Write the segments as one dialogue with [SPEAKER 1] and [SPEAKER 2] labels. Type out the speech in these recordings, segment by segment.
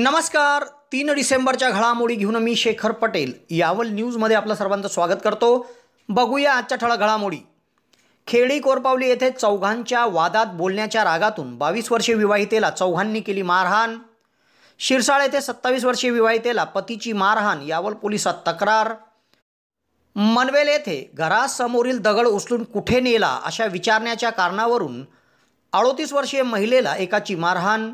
[SPEAKER 1] नमस्कार तीन डिसेंबरच्या घडामोडी घेऊन मी शेखर पटेल यावल न्यूजमध्ये आपलं सर्वांचं स्वागत करतो बघूया आजच्या ठळक घडामोडी खेडी कोरपावली येथे चौघांच्या वादात बोलण्याच्या रागातून बावीस वर्षीय विवाहितेला चौघांनी केली मारहाण शिरसाळ येथे सत्तावीस वर्षीय विवाहितेला पतीची मारहाण यावल पोलिसात तक्रार मनवेल येथे घरासमोरील दगड उचलून कुठे नेला अशा विचारण्याच्या कारणावरून अडोतीस वर्षीय महिलेला एकाची मारहाण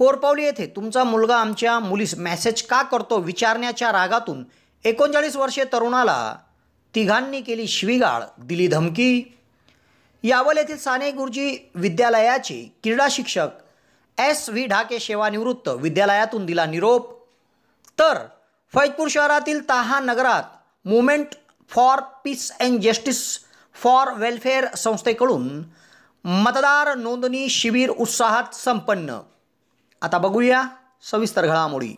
[SPEAKER 1] कोरपावली येथे तुमचा मुलगा आमच्या मुलीस मेसेज का करतो विचारण्याच्या रागातून एकोणचाळीस वर्षे तरुणाला तिघांनी केली शिवीगाळ दिली धमकी यावल येथील साने गुरुजी विद्यालयाचे क्रीडा शिक्षक एस व्ही ढाके सेवानिवृत्त विद्यालयातून दिला निरोप तर फैजपूर शहरातील ताहा नगरात movement for peace and justice for welfare संस्थेकडून मतदार नोंदणी शिबिर उत्साहात संपन्न आता बघूया सविस्तर घडामोडी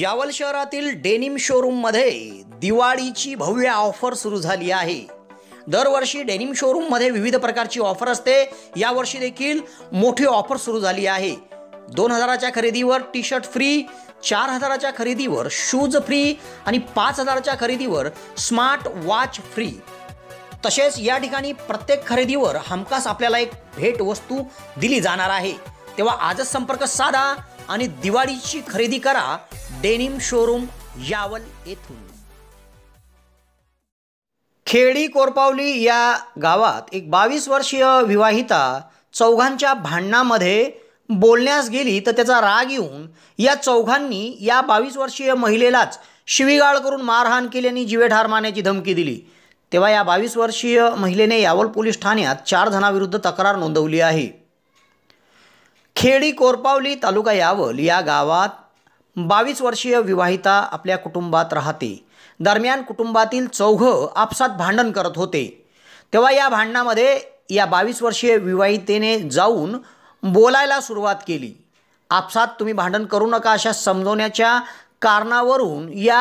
[SPEAKER 1] यावल शहरातील डेनिम शोरूममध्ये दिवाळीची भव्य ऑफर सुरू झाली आहे दरवर्षी डेनिम शोरूममध्ये विविध प्रकारची ऑफर असते यावर्षी देखील मोठी ऑफर सुरू झाली आहे दोन हजाराच्या खरेदीवर टी शर्ट फ्री चार हजाराच्या खरेदीवर शूज फ्री आणि पाच हजाराच्या खरेदीवर स्मार्ट वॉच फ्री तसेच या ठिकाणी प्रत्येक खरेदीवर हमखास आपल्याला एक भेट वस्तू दिली जाणार आहे तेव्हा आजच संपर्क साधा आणि दिवाळीची खरेदी करा डेनिम शोरूम यावल येथून खेडी कोरपावली या गावात एक बावीस वर्षीय विवाहिता चौघांच्या भांडणामध्ये बोलण्यास गेली तर त्याचा राग येऊन या चौघांनी या बावीस वर्षीय महिलेलाच शिवीगाळ करून मारहाण केल्याने आणि ठार मारण्याची धमकी दिली तेव्हा या बावीस वर्षीय महिलेने यावल पोलीस ठाण्यात चार जणांविरुद्ध तक्रार नोंदवली आहे खेडी कोरपावली तालुका यावल या गावात बावीस वर्षीय विवाहिता आपल्या कुटुंबात राहते दरम्यान कुटुंबातील चौघं आपसात भांडण करत होते तेव्हा या भांडणामध्ये या बावीस वर्षीय विवाहितेने जाऊन बोलायला सुरुवात केली आपसात तुम्ही भांडण करू नका अशा समजवण्याच्या कारणावरून या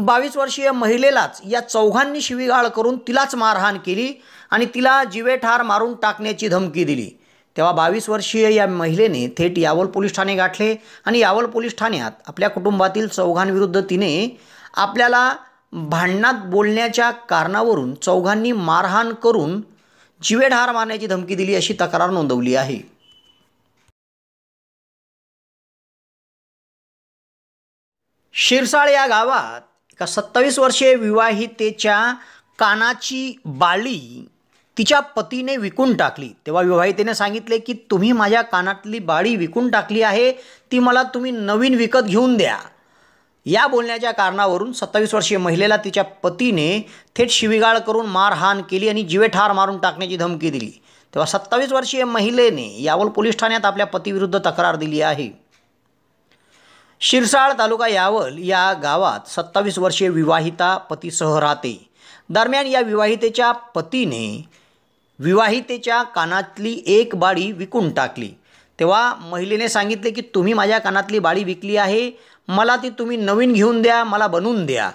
[SPEAKER 1] बावीस वर्षीय महिलेलाच या चौघांनी शिवीगाळ करून तिलाच मारहाण केली आणि तिला जिवेठार मारून टाकण्याची धमकी दिली तेव्हा बावीस वर्षीय या महिलेने थेट यावल पोलीस ठाणे गाठले आणि यावल पोलीस ठाण्यात आपल्या कुटुंबातील चौघांविरुद्ध तिने आपल्याला भांडणात बोलण्याच्या कारणावरून चौघांनी मारहाण करून जिवेढार मारण्याची धमकी दिली अशी तक्रार नोंदवली आहे शिरसाळ या गावात एका सत्तावीस वर्षीय विवाहितेच्या कानाची बाळी तिच्या पतीने विकून टाकली तेव्हा विवाहितेने सांगितले की तुम्ही माझ्या कानातली बाळी विकून टाकली आहे ती मला तुम्ही नवीन विकत घेऊन द्या या बोलण्याच्या कारणावरून सत्तावीस वर्षीय महिलेला तिच्या पतीने थेट शिवीगाळ करून मारहाण केली आणि जीवेठार मारून टाकण्याची धमकी दिली तेव्हा सत्तावीस वर्षीय महिलेने यावल पोलीस ठाण्यात आपल्या पतीविरुद्ध तक्रार दिली आहे शिरसाळ तालुका यावल या गावात सत्तावीस वर्षीय विवाहिता पतीसह राहते दरम्यान या विवाहितेच्या पतीने विवाहितेच्या कानातली एक बाळी विकून टाकली तेव्हा महिलेने सांगितले की तुम्ही माझ्या कानातली बाळी विकली आहे मला ती तुम्ही नवीन घेऊन द्या मला बनवून द्या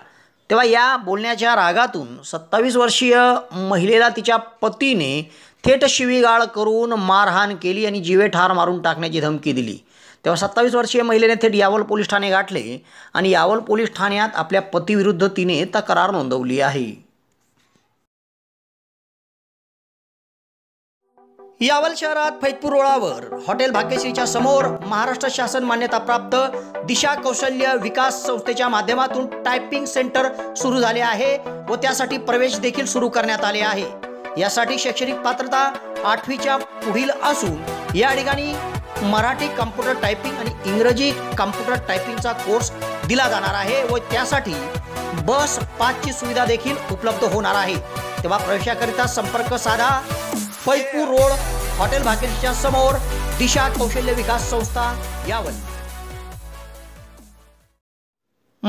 [SPEAKER 1] तेव्हा या बोलण्याच्या रागातून सत्तावीस वर्षीय महिलेला तिच्या पतीने थेट शिवीगाळ करून मारहाण केली आणि जीवे ठार मारून टाकण्याची धमकी दिली तेव्हा सत्तावीस वर्षीय महिलेने थेट यावल पोलीस ठाणे गाठले आणि यावल पोलीस ठाण्यात आपल्या पतीविरुद्ध तिने तक्रार नोंदवली आहे यावल शहरात फैतपूर रोडावर हॉटेल भाग्यश्रीच्या समोर महाराष्ट्र शासन मान्यता प्राप्त दिशा कौशल्य विकास संस्थेच्या माध्यमातून टायपिंग सेंटर सुरू झाले आहे व त्यासाठी प्रवेश देखील सुरू करण्यात आले आहे यासाठी शैक्षणिक पात्रता आठवीच्या पुढील असून या ठिकाणी मराठी कम्प्युटर टायपिंग आणि इंग्रजी कम्प्युटर टायपिंगचा कोर्स दिला जाणार आहे व त्यासाठी बस पाचची सुविधा देखील उपलब्ध होणार आहे तेव्हा प्रवेशाकरिता संपर्क साधा फैपूर रोड हॉटेल भाकेरच्या समोर दिशा कौशल्य विकास संस्था यावर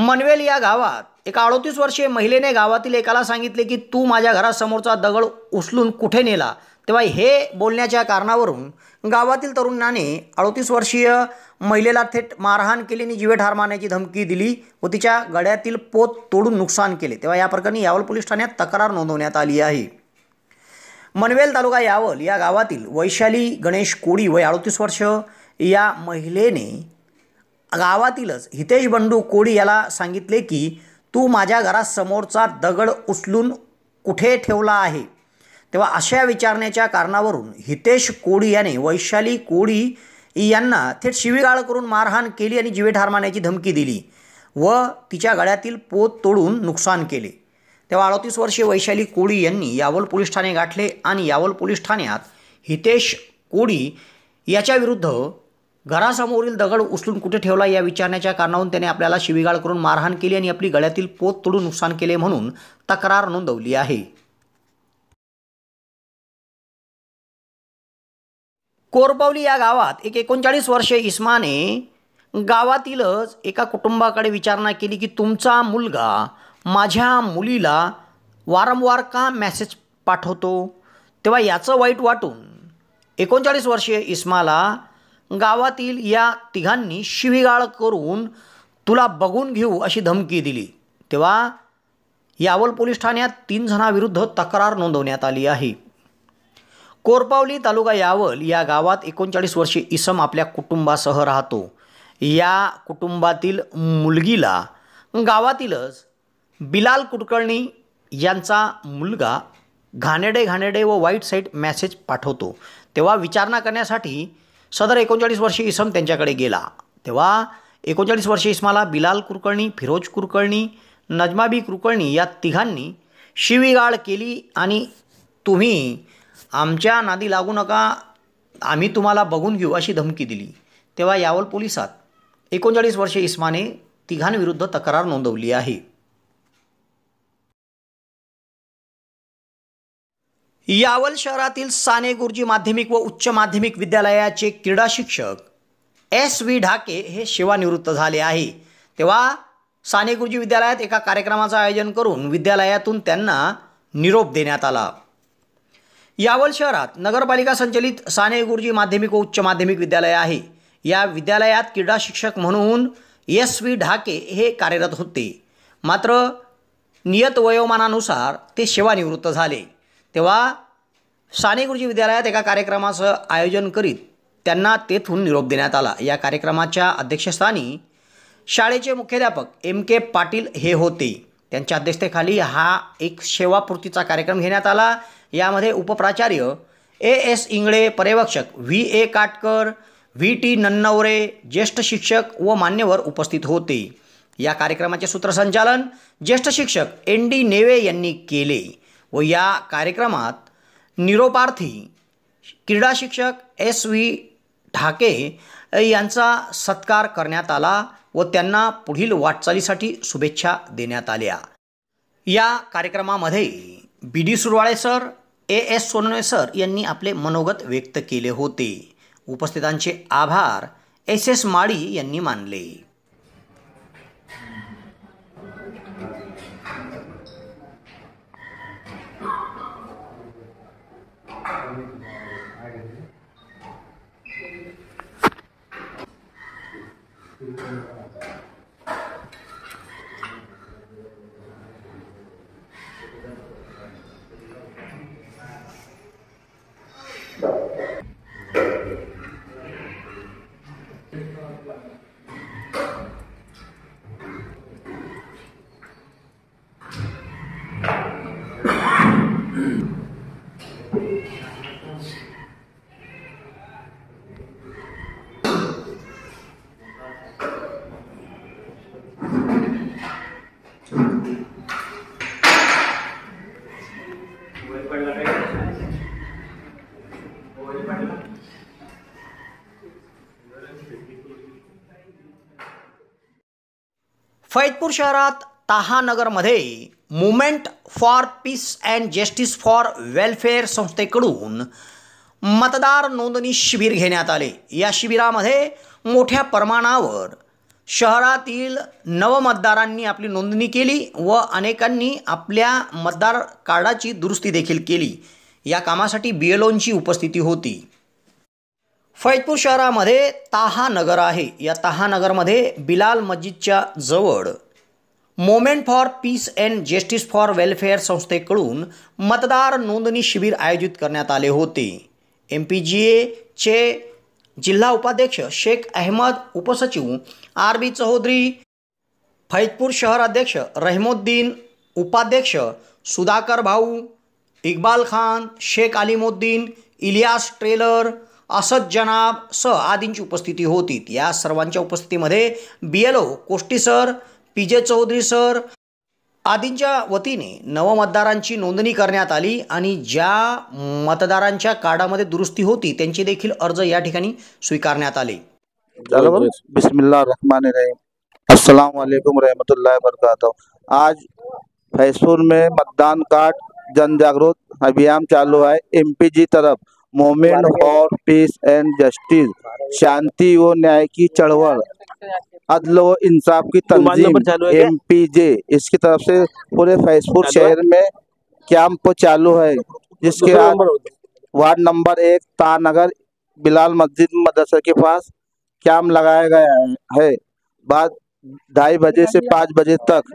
[SPEAKER 1] मनवेल या गावात एका अडोतीस वर्षीय महिलेने गावातील एकाला सांगितले की तू माझ्या घरासमोरचा दगड उचलून कुठे नेला तेव्हा हे बोलण्याच्या कारणावरून गावातील तरुणाने अडोतीस वर्षीय महिलेला थेट मारहाण केली आणि ठार मारण्याची धमकी दिली व तिच्या गड्यातील पोत तोडून नुकसान केले तेव्हा या प्रकरणी यावल पोलीस ठाण्यात तक्रार नोंदवण्यात आली आहे मनवेल तालुका यावल या गावातील वैशाली गणेश कोळी वय अडतीस वर्ष या महिलेने गावातीलच हितेश बंडू कोळी याला सांगितले की तू माझ्या घरासमोरचा दगड उचलून कुठे ठेवला आहे तेव्हा अशा विचारण्याच्या कारणावरून हितेश कोळी याने वैशाली कोळी यांना थेट शिवीगाळ करून मारहाण केली आणि जीवे ठार मारण्याची धमकी दिली व तिच्या गळ्यातील पोत तोडून नुकसान केले तेव्हा अडतीस वर्षीय वैशाली कोळी यांनी यावल पोलीस ठाणे गाठले आणि यावल पोलीस ठाण्यात हितेश कोळी विरुद्ध घरासमोरील दगड उचलून कुठे ठेवला या विचारण्याच्या कारणावरून त्याने आपल्याला शिवीगाळ करून मारहाण केली आणि आपली गळ्यातील पोत तोडून नुकसान केले म्हणून तक्रार नोंदवली आहे कोरपावली या गावात एक एकोणचाळीस वर्षे इस्माने गावातीलच एका कुटुंबाकडे विचारणा केली की तुमचा मुलगा माझ्या मुलीला वारंवार का मॅसेज पाठवतो तेव्हा याचं वाईट वाटून एकोणचाळीस वर्षीय इस्माला गावातील या तिघांनी शिवीगाळ करून तुला बघून घेऊ अशी धमकी दिली तेव्हा यावल पोलीस ठाण्यात तीन जणांविरुद्ध तक्रार नोंदवण्यात आली आहे कोरपावली तालुका यावल या गावात एकोणचाळीस वर्षीय इसम आपल्या कुटुंबासह राहतो या कुटुंबातील मुलगीला गावातीलच बिलाल कुलकर्णी यांचा मुलगा घाणेडे घाणेडे व वाईट साईट मॅसेज पाठवतो तेव्हा विचारणा करण्यासाठी सदर एकोणचाळीस वर्षे इसम त्यांच्याकडे गेला तेव्हा एकोणचाळीस वर्षीय इसमाला बिलाल कुरकर्णी फिरोज कुरकर्णी नजमाबी कुरकर्णी या तिघांनी शिवीगाळ केली आणि तुम्ही आमच्या नादी लागू नका आम्ही तुम्हाला बघून घेऊ अशी धमकी दिली तेव्हा यावल पोलिसात एकोणचाळीस वर्षे इस्माने तिघांविरुद्ध तक्रार नोंदवली आहे यावल शहरातील साने गुरुजी माध्यमिक व उच्च माध्यमिक विद्यालयाचे क्रीडा शिक्षक एस व्ही ढाके हे सेवानिवृत्त झाले आहे तेव्हा साने गुरुजी विद्यालयात एका कार्यक्रमाचं आयोजन करून विद्यालयातून त्यांना निरोप देण्यात आला यावल शहरात नगरपालिका संचलित साने गुरुजी माध्यमिक व उच्च माध्यमिक विद्यालय आहे या विद्यालयात क्रीडा शिक्षक म्हणून एस व्ही ढाके हे कार्यरत होते मात्र नियत वयोमानानुसार ते सेवानिवृत्त झाले तेव्हा साने गुरुजी विद्यालयात एका कार्यक्रमाचं आयोजन करीत त्यांना तेथून निरोप देण्यात आला या कार्यक्रमाच्या अध्यक्षस्थानी शाळेचे मुख्याध्यापक एम के पाटील हे होते त्यांच्या अध्यक्षतेखाली हा एक सेवापूर्तीचा कार्यक्रम घेण्यात आला यामध्ये उपप्राचार्य ए एस इंगळे पर्यवेक्षक V A Katkar V T Nannaware ज्येष्ठ शिक्षक व मान्यवर उपस्थित होते या कार्यक्रमाचे सूत्रसंचालन ज्येष्ठ शिक्षक एन डी नेवे यांनी केले व या कार्यक्रमात निरोपार्थी क्रीडा शिक्षक एस व्ही ढाके यांचा सत्कार करण्यात आला व त्यांना पुढील वाटचालीसाठी शुभेच्छा देण्यात आल्या या कार्यक्रमामध्ये B D Surwale sir A S Sonave sir यांनी आपले मनोगत व्यक्त केले होते उपस्थितांचे आभार एस एस माळी यांनी मानले फैजपूर शहरात मध्ये movement for peace and justice for welfare संस्थेकडून मतदार नोंदणी शिबिर घेण्यात आले या शिबिरामध्ये मोठ्या प्रमाणावर शहरातील नवमतदारांनी आपली नोंदणी केली व अनेकांनी आपल्या मतदार कार्डाची दुरुस्ती देखील केली या कामासाठी बिएलोनची उपस्थिती होती फैजपूर शहरामध्ये ताहा नगर आहे या ताहा नगरमध्ये बिलाल मस्जिदच्या जवळ movement for peace and justice for welfare संस्थेकडून मतदार नोंदणी शिबिर आयोजित करण्यात आले होते एम पी जी एचे जिल्हा उपाध्यक्ष शेख अहमद उपसचिव आर बी चौधरी फैजपूर शहराध्यक्ष अध्यक्ष रहमोद्दीन उपाध्यक्ष सुधाकर भाऊ इक्बाल खान शेख अलिमुद्दीन इलियास ट्रेलर असद जनाब स आदींची उपस्थिती होती या सर्वांच्या उपस्थितीमध्ये B L O Koshti sir P J Chaudhari sir आदींच्या वतीने नवमतदारांची नोंदणी करण्यात आली आणि ज्या मतदारांच्या कार्डामध्ये दुरुस्ती होती त्यांचे देखील अर्ज या ठिकाणी स्वीकारण्यात आले बिस्मिल्ला
[SPEAKER 2] रहमान रहीम अस्सलाम आज फैसूर में मतदान कार्ड जन जागरूक अभियान चालू है एमपीजी तरफ movement for peace and justice शांति व न्याय की चढ़वल अदल व इंसाफ की तंजीम एम पी जे इसकी तरफ से पूरे फैजपुर शहर में कैंप चालू है जिसके बाद वार्ड नंबर एक तानगर बिलाल मस्जिद मदरसा के पास कैंप लगाया गया है बाद ढाई बजे से पाँच बजे तक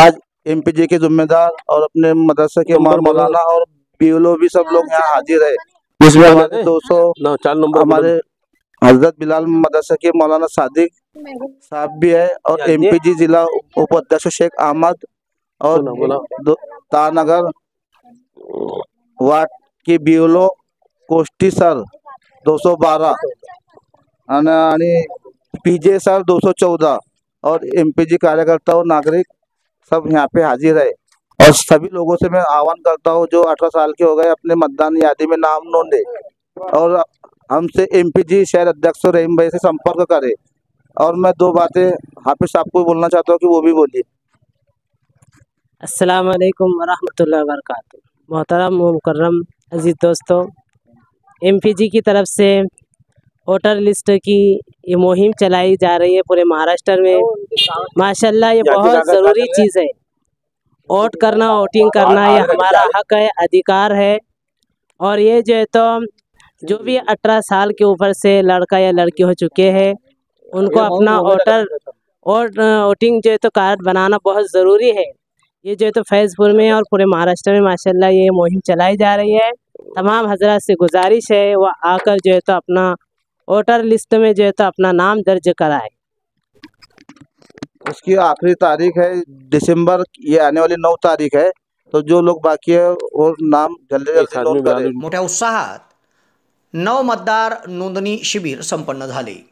[SPEAKER 2] आज एम के जिम्मेदार और अपने मदरसा के मौलाना और बीलो भी सब लोग यहाँ हाजिर है दोस्तों हमारे हजरत बिलाल मदरसा के मौलाना सादिक साहब भी है और हाँ एम पी जी जिला उपाध्यक्ष शेख अहमद और तानगर वार्ड के बीलो कोष्टी सर दो सौ बारह पीजे सर दो सौ चौदह और एम पी जी कार्यकर्ता और नागरिक सब यहाँ पे हाजिर है और सभी लोगों से मैं आह्वान करता हूँ जो अठारह साल के हो गए अपने मतदान यादी में नाम नोंदे और हमसे एम पी जी शहर अध्यक्ष रहीम भाई से संपर्क करें और मैं दो बातें हाफिज साहब को बोलना चाहता हूँ कि वो भी बोलिए अस्सलाम वालेकुम वरक मोहतरम
[SPEAKER 1] मुकर्रम अजीज़ दोस्तों एमपीजी की तरफ से वोटर लिस्ट की ये मुहिम चलाई जा रही है पूरे महाराष्ट्र में तो माशाल्लाह ये बहुत ज़रूरी चीज़ है वोट करना वोटिंग करना ये हमारा हक है अधिकार है और ये जो है तो जो भी अठारह साल के ऊपर से लड़का या लड़की हो चुके हैं उनको अपना वोटर और वोटिंग जो है तो कार्ड बनाना बहुत ज़रूरी है ये जो है तो फैज़पुर में और पूरे महाराष्ट्र में माशाल्लाह ये मुहिम चलाई जा रही है तमाम हजरत से गुजारिश है वह आकर जो है तो अपना वोटर लिस्ट में जो है तो अपना नाम दर्ज कराए
[SPEAKER 2] उसकी आखिरी तारीख है दिसंबर ये आने वाली नौ तारीख है तो जो लोग बाकी है वो नाम
[SPEAKER 1] जल्दी जल्दी उत्साह नौ नव मतदार नोंदनी शिबिर संपन्न झाली